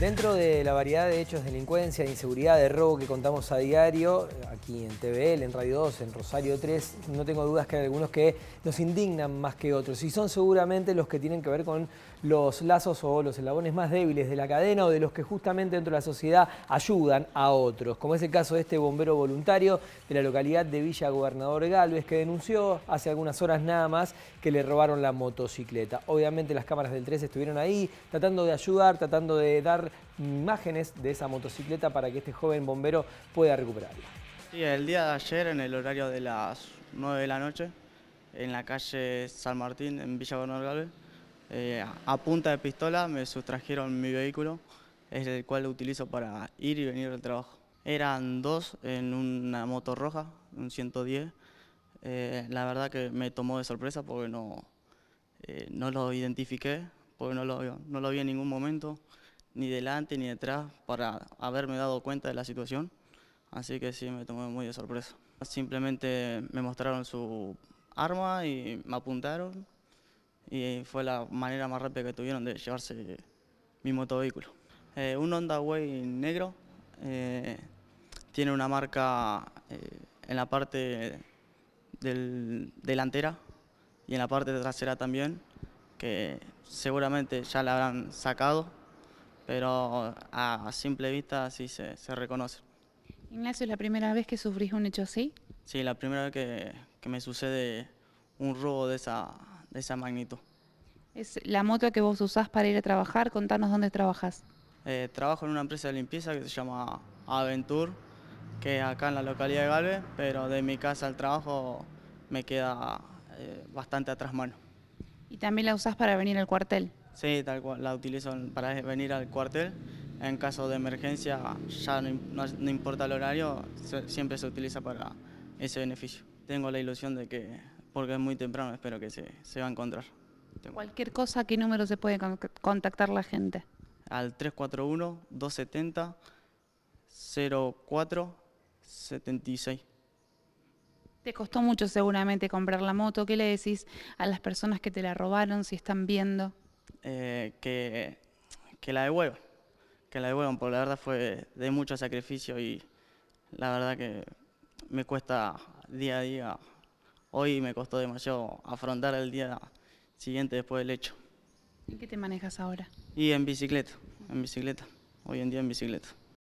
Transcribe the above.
Dentro de la variedad de hechos de delincuencia, de inseguridad, de robo que contamos a diario, aquí en TVL, en Radio 2, en Rosario 3, no tengo dudas que hay algunos que nos indignan más que otros. Y son seguramente los que tienen que ver con los lazos o los eslabones más débiles de la cadena o de los que justamente dentro de la sociedad ayudan a otros. Como es el caso de este bombero voluntario de la localidad de Villa Gobernador Galvez, que denunció hace algunas horas nada más que le robaron la motocicleta. Obviamente las cámaras del 3 estuvieron ahí tratando de ayudar, tratando de dar imágenes de esa motocicleta para que este joven bombero pueda recuperarla. el día de ayer, en el horario de las 9 de la noche, en la calle San Martín, en Villa Bernal Galvez, eh, a punta de pistola me sustrajeron mi vehículo, es el cual utilizo para ir y venir del trabajo. Eran dos en una moto roja, un 110. Eh, la verdad que me tomó de sorpresa porque no, eh, no lo identifiqué, porque no lo, no lo vi en ningún momento ni delante ni detrás para haberme dado cuenta de la situación, así que sí, me tomó muy de sorpresa. Simplemente me mostraron su arma y me apuntaron y fue la manera más rápida que tuvieron de llevarse mi motovehículo. Eh, un Honda Way negro, eh, tiene una marca eh, en la parte del, delantera y en la parte trasera también, que seguramente ya la habrán sacado pero a, simple vista sí se, reconoce. Ignacio, ¿es la primera vez que sufrís un hecho así? Sí, la primera vez que, me sucede un robo de esa, de esa magnitud. Es la moto que vos usás para ir a trabajar, contanos dónde trabajás. Eh, trabajo en una empresa de limpieza que se llama Aventur, que es acá en la localidad de Galvez, pero de mi casa al trabajo me queda eh, bastante atrás mano. ¿Y también la usás para venir al cuartel? Sí, tal cual, la utilizo para venir al cuartel. En caso de emergencia, ya no, importa el horario, siempre se utiliza para ese beneficio. Tengo la ilusión de que, porque es muy temprano, espero que se, se va a encontrar. Cualquier cosa, ¿qué número se puede contactar la gente? Al 341-270-0476. Te costó mucho seguramente comprar la moto. ¿Qué le decís a las personas que te la robaron, si están viendo? Eh, que, que, la huevo, que la huevo, porque la verdad fue de mucho sacrificio y la verdad que me cuesta día a día, hoy me costó demasiado afrontar el día siguiente después del hecho. ¿En qué te manejas ahora? Y en bicicleta, en bicicleta, hoy en día en bicicleta.